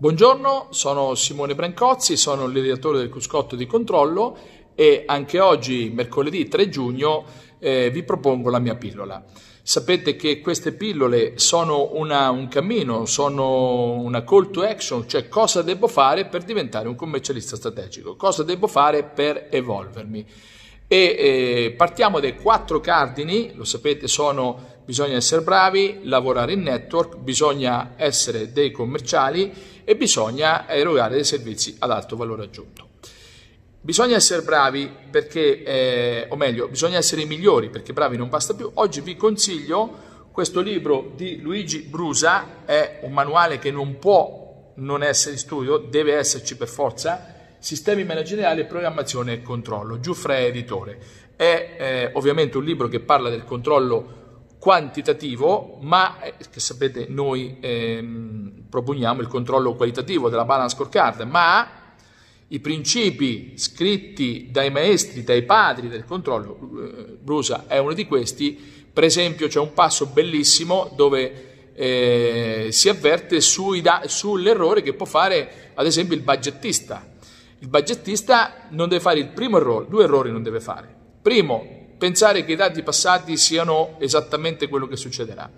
Buongiorno, sono Simone Brancozzi, sono il direttore del cruscotto di Controllo e anche oggi, mercoledì 3 giugno, eh, vi propongo la mia pillola. Sapete che queste pillole sono una, un cammino, sono una call to action, cioè cosa devo fare per diventare un commercialista strategico, cosa devo fare per evolvermi. E eh, partiamo dai quattro cardini, lo sapete, sono bisogna essere bravi, lavorare in network, bisogna essere dei commerciali e bisogna erogare dei servizi ad alto valore aggiunto. Bisogna essere bravi perché, eh, o meglio, bisogna essere i migliori perché bravi non basta più. Oggi vi consiglio questo libro di Luigi Brusa, è un manuale che non può non essere in studio, deve esserci per forza, Sistemi manageriali, programmazione e controllo, Giuffre Editore. È eh, ovviamente un libro che parla del controllo quantitativo, ma eh, che sapete noi ehm, proponiamo il controllo qualitativo della balance scorecard, ma i principi scritti dai maestri, dai padri del controllo, eh, Brusa è uno di questi, per esempio c'è un passo bellissimo dove eh, si avverte da- sull'errore che può fare ad esempio il budgetista. Il budgetista non deve fare il primo errore, due errori non deve fare. Primo, pensare che i dati passati siano esattamente quello che succederà.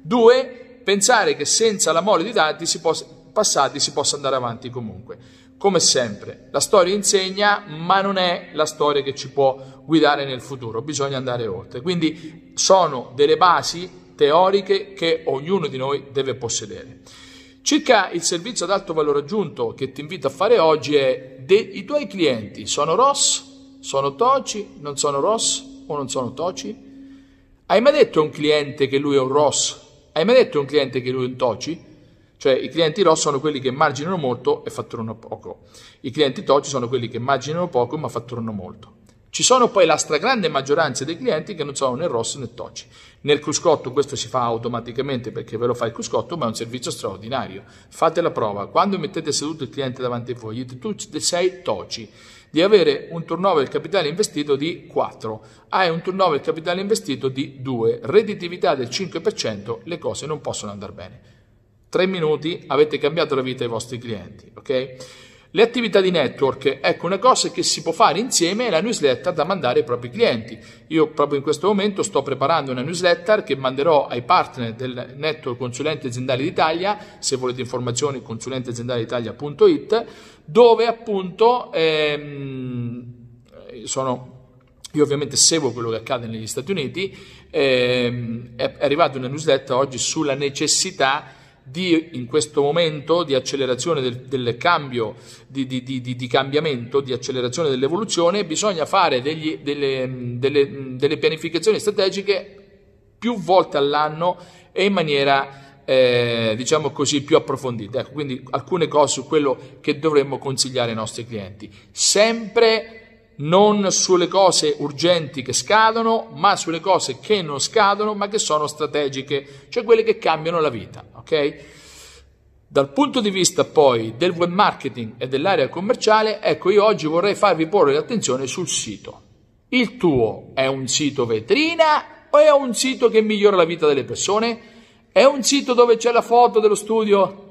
Due, pensare che senza la mole di dati si possa, passati si possa andare avanti comunque. Come sempre, la storia insegna, ma non è la storia che ci può guidare nel futuro, bisogna andare oltre. Quindi sono delle basi teoriche che ognuno di noi deve possedere. Circa il servizio ad alto valore aggiunto che ti invito a fare oggi è de- i tuoi clienti sono ROS, sono TOCI, non sono ROS? o non sono toci? Hai mai detto a un cliente che lui è un ROS? Hai mai detto a un cliente che lui è un toci? Cioè i clienti ROS sono quelli che marginano molto e fatturano poco. I clienti toci sono quelli che marginano poco ma fatturano molto. Ci sono poi la stragrande maggioranza dei clienti che non sono né ROS né TOCI. Nel cruscotto questo si fa automaticamente perché ve lo fa il cruscotto, ma è un servizio straordinario. Fate la prova, quando mettete seduto il cliente davanti a voi, gli dite tu sei TOCI, di avere un turnover capitale investito di 4, hai un turnover capitale investito di 2, redditività del 5%, le cose non possono andare bene. 3 minuti avete cambiato la vita ai vostri clienti, ok? Le attività di network, ecco una cosa che si può fare insieme è la newsletter da mandare ai propri clienti. Io proprio in questo momento sto preparando una newsletter che manderò ai partner del network consulente Aziendali d'Italia, se volete informazioni consulenteaziendaliitalia.it, dove appunto ehm, sono io ovviamente seguo quello che accade negli Stati Uniti, ehm, è arrivata una newsletter oggi sulla necessità di di, in questo momento di accelerazione del, del cambio, di, di, di, cambiamento, di accelerazione dell'evoluzione, bisogna fare degli, delle, delle, delle, pianificazioni strategiche più volte all'anno e in maniera, eh, diciamo così, più approfondita. Ecco, quindi alcune cose su quello che dovremmo consigliare ai nostri clienti. Sempre non sulle cose urgenti che scadono, ma sulle cose che non scadono, ma che sono strategiche, cioè quelle che cambiano la vita, ok? Dal punto di vista poi del web marketing e dell'area commerciale, ecco, io oggi vorrei farvi porre l'attenzione sul sito. Il tuo è un sito vetrina o è un sito che migliora la vita delle persone? È un sito dove c'è la foto dello studio?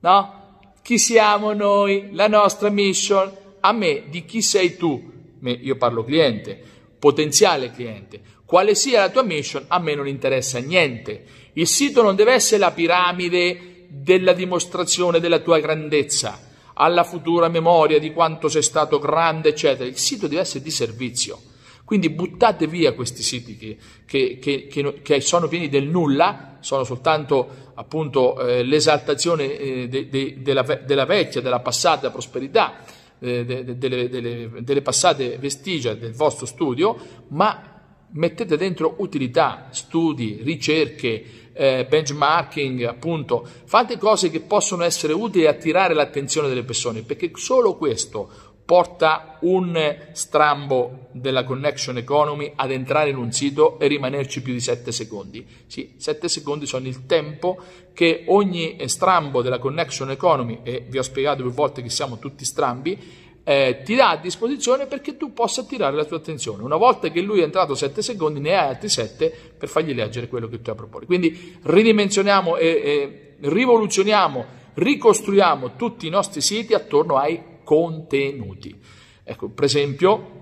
No? Chi siamo noi? La nostra mission? a me di chi sei tu, io parlo cliente, potenziale cliente, quale sia la tua mission, a me non interessa niente. Il sito non deve essere la piramide della dimostrazione della tua grandezza, alla futura memoria di quanto sei stato grande, eccetera. Il sito deve essere di servizio. Quindi buttate via questi siti che, che, che, che sono pieni del nulla, sono soltanto appunto eh, l'esaltazione eh, de, de, della, della vecchia, della passata prosperità. Eh, delle, delle, delle passate vestigia del vostro studio, ma mettete dentro utilità, studi, ricerche, eh, benchmarking, appunto, fate cose che possono essere utili e attirare l'attenzione delle persone, perché solo questo porta un strambo della connection economy ad entrare in un sito e rimanerci più di 7 secondi. Sì, 7 secondi sono il tempo che ogni strambo della connection economy, e vi ho spiegato più volte che siamo tutti strambi, eh, ti dà a disposizione perché tu possa attirare la tua attenzione. Una volta che lui è entrato 7 secondi, ne hai altri 7 per fargli leggere quello che tu hai a proporre. Quindi ridimensioniamo e, e rivoluzioniamo, ricostruiamo tutti i nostri siti attorno ai contenuti. Ecco, per esempio,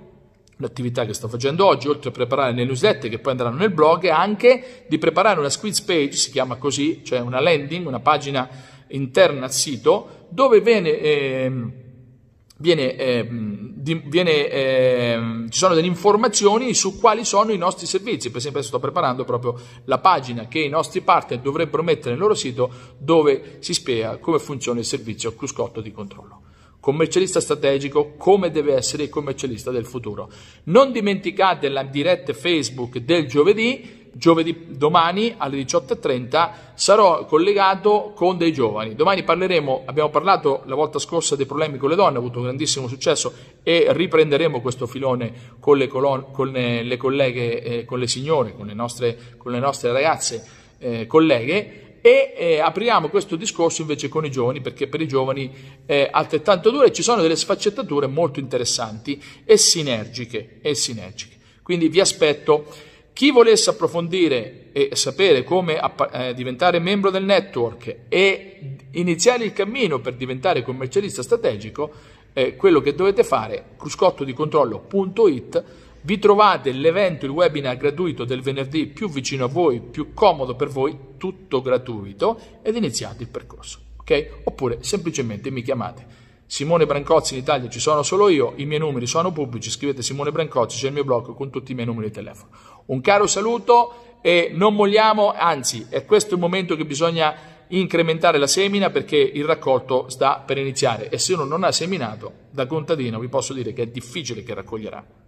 l'attività che sto facendo oggi, oltre a preparare le newsletter che poi andranno nel blog, è anche di preparare una squeeze page, si chiama così, cioè una landing, una pagina interna al sito, dove viene, eh, viene, eh, di, viene eh, ci sono delle informazioni su quali sono i nostri servizi. Per esempio, sto preparando proprio la pagina che i nostri partner dovrebbero mettere nel loro sito, dove si spiega come funziona il servizio cruscotto di controllo commercialista strategico come deve essere il commercialista del futuro. Non dimenticate la diretta Facebook del giovedì, giovedì domani alle 18.30 sarò collegato con dei giovani. Domani parleremo, abbiamo parlato la volta scorsa dei problemi con le donne, ha avuto un grandissimo successo e riprenderemo questo filone con le, colon- con le, le colleghe, eh, con le signore, con le nostre, con le nostre ragazze eh, colleghe e eh, apriamo questo discorso invece con i giovani, perché per i giovani è eh, altrettanto dura e ci sono delle sfaccettature molto interessanti e sinergiche. E sinergiche. Quindi vi aspetto. Chi volesse approfondire e sapere come app- eh, diventare membro del network e iniziare il cammino per diventare commercialista strategico, eh, quello che dovete fare, è cruscottodicontrollo.it vi trovate l'evento, il webinar gratuito del venerdì più vicino a voi, più comodo per voi, tutto gratuito ed iniziate il percorso, ok? Oppure semplicemente mi chiamate. Simone Brancozzi in Italia ci sono solo io, i miei numeri sono pubblici, scrivete Simone Brancozzi, c'è il mio blog con tutti i miei numeri di telefono. Un caro saluto e non molliamo, anzi è questo il momento che bisogna incrementare la semina perché il raccolto sta per iniziare e se uno non ha seminato da contadino vi posso dire che è difficile che raccoglierà.